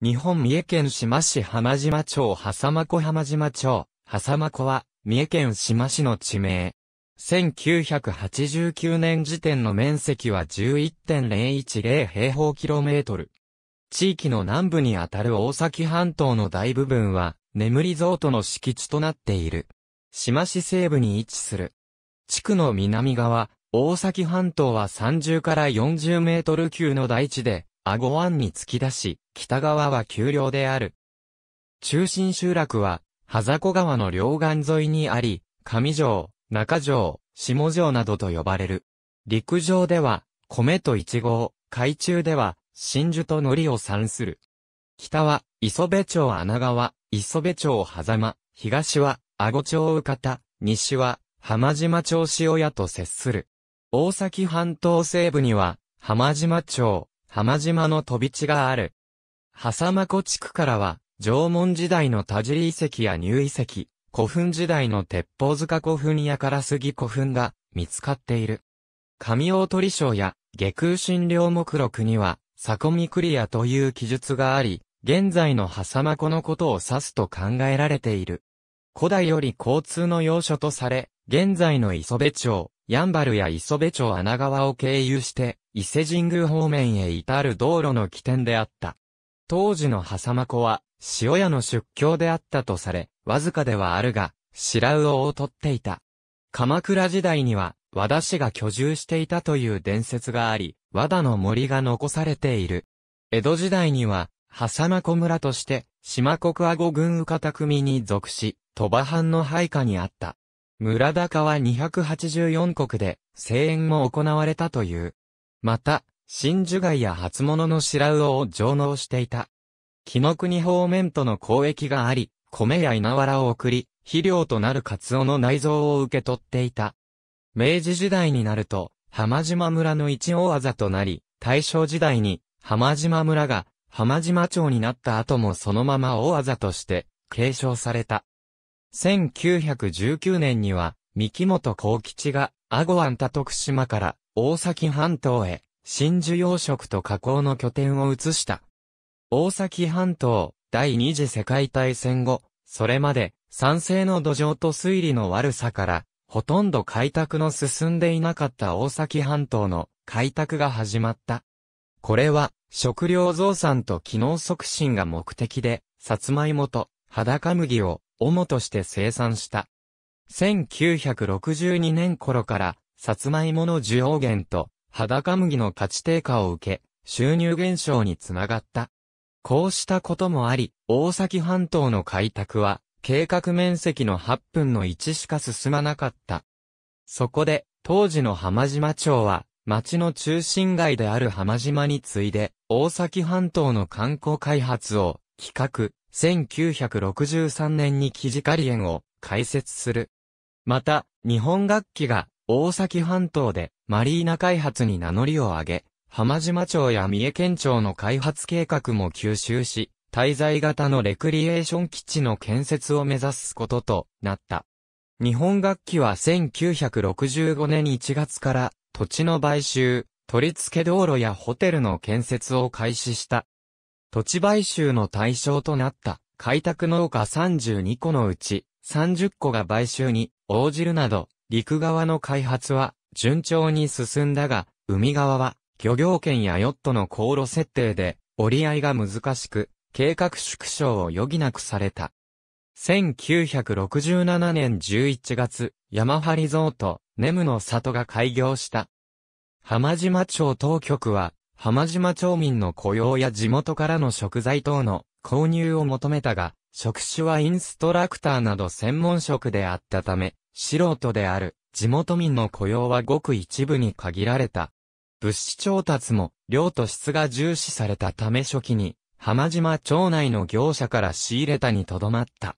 日本三重県志摩市浜島町狭間湖浜島町、狭間湖は、三重県志摩市の地名。1989年時点の面積は11.010平方キロメートル。地域の南部にあたる大崎半島の大部分は、眠りゾートの敷地となっている。志摩市西部に位置する。地区の南側、大崎半島は30から40メートル級の大地で、顎湾に突き出し、北側は丘陵である。中心集落は、ハザコ川の両岸沿いにあり、上城、中城、下城などと呼ばれる。陸上では、米とイチを、海中では、真珠と海苔を産する。北は、磯部町穴川、磯部町狭間、東は、阿護町浮方、西は、浜島町塩屋と接する。大崎半島西部には、浜島町、浜島の飛び地がある。狭間湖地区からは、縄文時代の田尻遺跡や乳遺跡、古墳時代の鉄砲塚古墳やから杉古墳が見つかっている。神大鳥賞や下空診療目録には、サコミクリアという記述があり、現在の狭間湖のことを指すと考えられている。古代より交通の要所とされ、現在の磯部町、ヤンバルや磯部町穴川を経由して、伊勢神宮方面へ至る道路の起点であった。当時の狭間湖は、塩屋の出境であったとされ、わずかではあるが、白魚を取っていた。鎌倉時代には、和田氏が居住していたという伝説があり、和田の森が残されている。江戸時代には、狭間湖村として、島国阿護軍宇方組に属し、鳥羽藩の配下にあった。村高は284国で、声援も行われたという。また、真珠貝や初物の白魚を上納していた。木の国方面との交易があり、米や稲わらを送り、肥料となるカツオの内臓を受け取っていた。明治時代になると、浜島村の一大技となり、大正時代に浜島村が浜島町になった後もそのまま大技として継承された。1919年には、三木本幸吉が、阿ゴアンタ徳島から大崎半島へ、真珠養殖と加工の拠点を移した。大崎半島、第二次世界大戦後、それまで、酸性の土壌と水利の悪さから、ほとんど開拓の進んでいなかった大崎半島の開拓が始まった。これは、食料増産と機能促進が目的で、さつまいもと裸麦を主として生産した。1962年頃からさつまいもの需要減と、裸麦の価値低下を受け、収入減少につながった。こうしたこともあり、大崎半島の開拓は、計画面積の8分の1しか進まなかった。そこで、当時の浜島町は、町の中心街である浜島に次いで、大崎半島の観光開発を企画、1963年に木地仮園を開設する。また、日本楽器が大崎半島でマリーナ開発に名乗りを上げ、浜島町や三重県庁の開発計画も吸収し、滞在型のレクリエーション基地の建設を目指すこととなった。日本楽器は1965年1月から土地の買収、取り付け道路やホテルの建設を開始した。土地買収の対象となった開拓農家32個のうち30個が買収に応じるなど陸側の開発は順調に進んだが、海側は漁業権やヨットの航路設定で折り合いが難しく、計画縮小を余儀なくされた。1967年11月、ヤマハリゾート、ネムの里が開業した。浜島町当局は、浜島町民の雇用や地元からの食材等の購入を求めたが、職種はインストラクターなど専門職であったため、素人である地元民の雇用はごく一部に限られた。物資調達も量と質が重視されたため初期に浜島町内の業者から仕入れたにとどまった。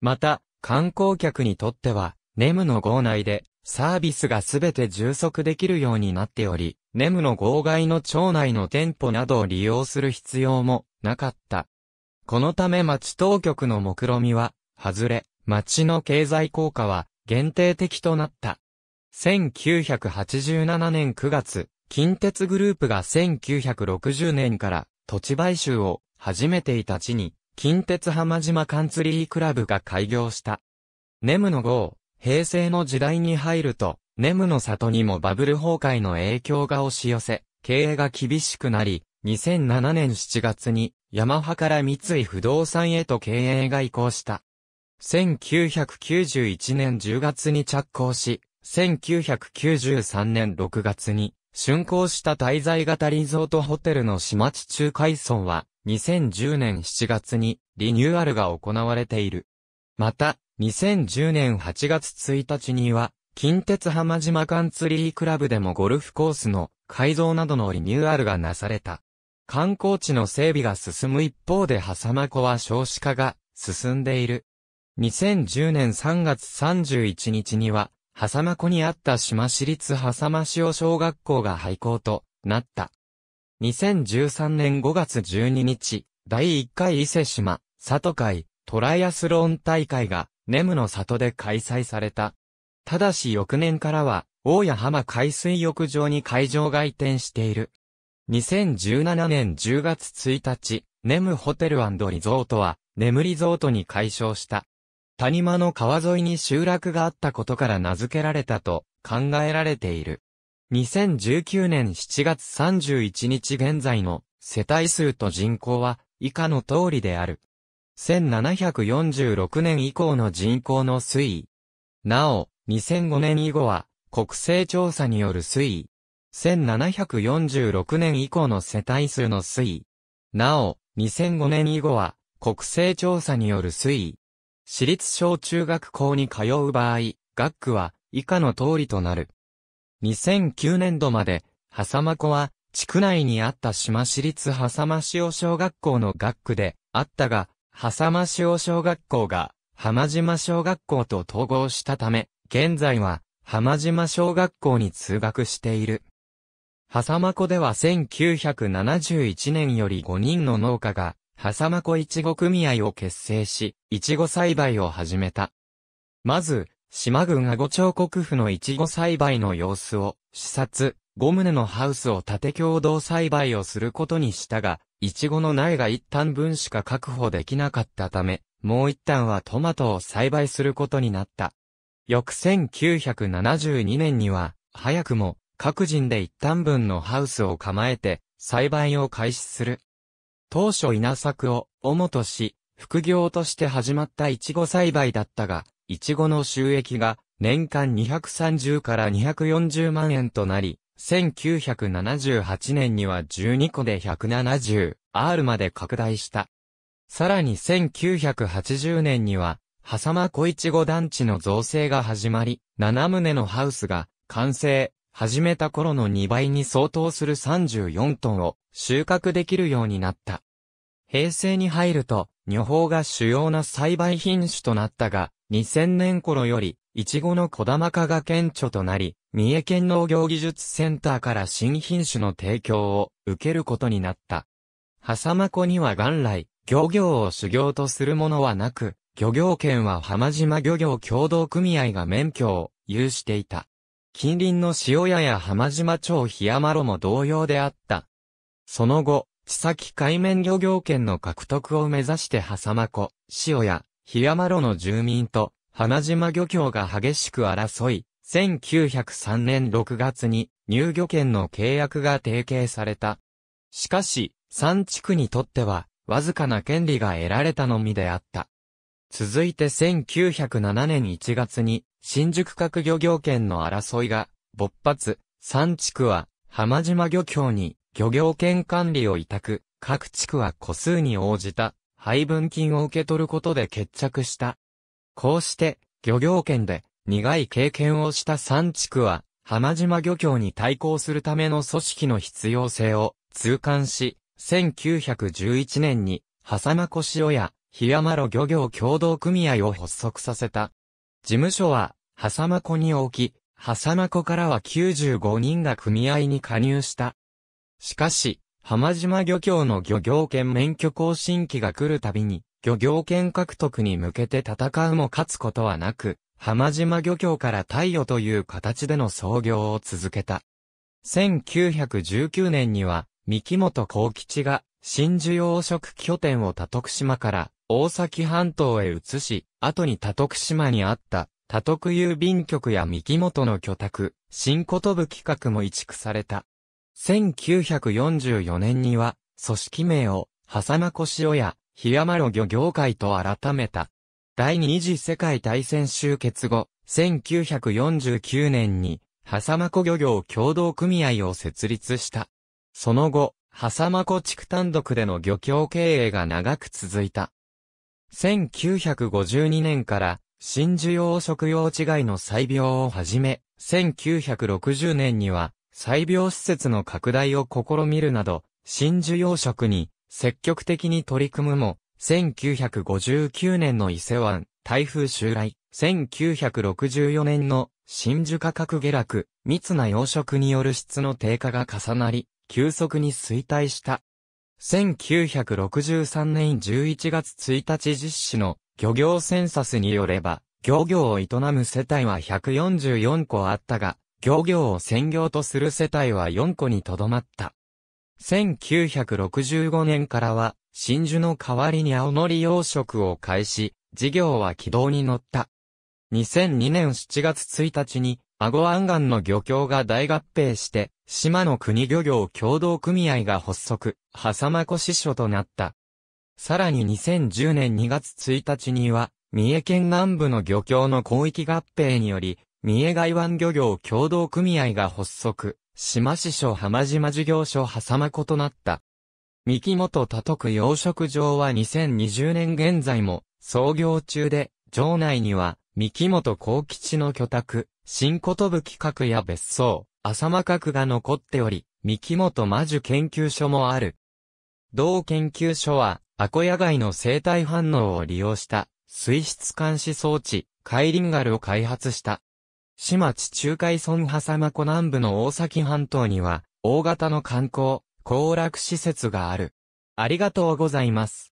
また、観光客にとっては、ネムの号内でサービスがすべて充足できるようになっており、ネムの号外の町内の店舗などを利用する必要もなかった。このため町当局の目論みは、外れ、町の経済効果は限定的となった。1987年9月、近鉄グループが1960年から土地買収を始めていた地に、近鉄浜島カンツリークラブが開業した。ネムの号、平成の時代に入ると、ネムの里にもバブル崩壊の影響が押し寄せ、経営が厳しくなり、2007年7月に、ヤマハから三井不動産へと経営が移行した。1991年10月に着工し、1993年6月に、竣工した滞在型リゾートホテルの島地中海村は、2010年7月にリニューアルが行われている。また、2010年8月1日には、近鉄浜島カンツリークラブでもゴルフコースの改造などのリニューアルがなされた。観光地の整備が進む一方で狭間湖は少子化が進んでいる。2010年3月31日には、狭間湖にあった島市立狭間塩小学校が廃校となった。2013年5月12日、第1回伊勢島、里会、トライアスローン大会が、ネムの里で開催された。ただし翌年からは、大谷浜海水浴場に会場が移転している。2017年10月1日、ネムホテルリゾートは、ネムリゾートに解消した。谷間の川沿いに集落があったことから名付けられたと考えられている。2019年7月31日現在の世帯数と人口は以下の通りである。1746年以降の人口の推移。なお、2005年以後は国勢調査による推移。1746年以降の世帯数の推移。なお、2005年以後は国勢調査による推移。私立小中学校に通う場合、学区は以下の通りとなる。2009年度まで、狭間湖は、地区内にあった島市立狭間塩小学校の学区であったが、狭間塩小学校が、浜島小学校と統合したため、現在は、浜島小学校に通学している。狭間湖では1971年より5人の農家が、ハサマコいちご組合を結成し、いちご栽培を始めた。まず、島郡阿五町国府のいちご栽培の様子を視察、5棟のハウスを建て共同栽培をすることにしたが、いちごの苗が一旦分しか確保できなかったため、もう一旦はトマトを栽培することになった。翌1972年には、早くも各人で一旦分のハウスを構えて栽培を開始する。当初稲作を主とし、副業として始まったイチゴ栽培だったが、イチゴの収益が年間230から240万円となり、1978年には12個で 170R まで拡大した。さらに1980年には、狭間小イチゴ団地の造成が始まり、7棟のハウスが完成、始めた頃の2倍に相当する34トンを収穫できるようになった。平成に入ると、女宝が主要な栽培品種となったが、2000年頃より、イチゴの小玉化が顕著となり、三重県農業技術センターから新品種の提供を受けることになった。狭間湖には元来、漁業を修行とするものはなく、漁業権は浜島漁業協同組合が免許を有していた。近隣の塩屋や浜島町檜山路も同様であった。その後、地先海面漁業権の獲得を目指して狭間湖、塩屋、檜山路の住民と、浜島漁協が激しく争い、1903年6月に入漁権の契約が提携された。しかし、三地区にとっては、わずかな権利が得られたのみであった。続いて1907年1月に、新宿各漁業権の争いが、勃発、三地区は、浜島漁協に、漁業権管理を委託、各地区は個数に応じた、配分金を受け取ることで決着した。こうして、漁業権で、苦い経験をした三地区は、浜島漁協に対抗するための組織の必要性を、痛感し、1911年に、狭間越尾や平丸漁業協同組合を発足させた。事務所は、狭間湖に置き、狭間湖からは95人が組合に加入した。しかし、浜島漁協の漁業権免許更新期が来るたびに、漁業権獲得に向けて戦うも勝つことはなく、浜島漁協から貸与という形での創業を続けた。1919年には、三木本幸吉が、新珠養殖拠点を多徳島から大崎半島へ移し、後に多徳島にあった、多徳郵便局や三木本の居宅、新言部企画も移築された。1944年には、組織名を、狭間小塩や、檜山路漁業会と改めた。第二次世界大戦終結後、1949年に、狭ま湖漁業協同組合を設立した。その後、狭間湖地区単独での漁協経営が長く続いた。1952年から、真受養食用地外の採病をはじめ、1960年には、採病施設の拡大を試みるなど、真受養食に積極的に取り組むも、1959年の伊勢湾台風襲来、1964年の真受価格下落、密な養殖による質の低下が重なり、急速に衰退した。1963年11月1日実施の漁業センサスによれば、漁業を営む世帯は144個あったが、漁業を専業とする世帯は4個にとどまった。1965年からは、真珠の代わりに青のり養殖を開始、事業は軌道に乗った。2002年7月1日に、アゴアンガンの漁協が大合併して、島の国漁業協同組合が発足、サマコ支所となった。さらに2010年2月1日には、三重県南部の漁協の広域合併により、三重外湾漁業協同組合が発足、島支所浜島事業所サマコとなった。三木本多徳養殖場は2020年現在も創業中で、場内には三木本高吉の居宅、新ことぶ企画や別荘、浅間核が残っており、三木本魔樹研究所もある。同研究所は、アコヤ貝の生態反応を利用した、水質監視装置、カイリンガルを開発した。島地中海村狭間湖南部の大崎半島には、大型の観光、行楽施設がある。ありがとうございます。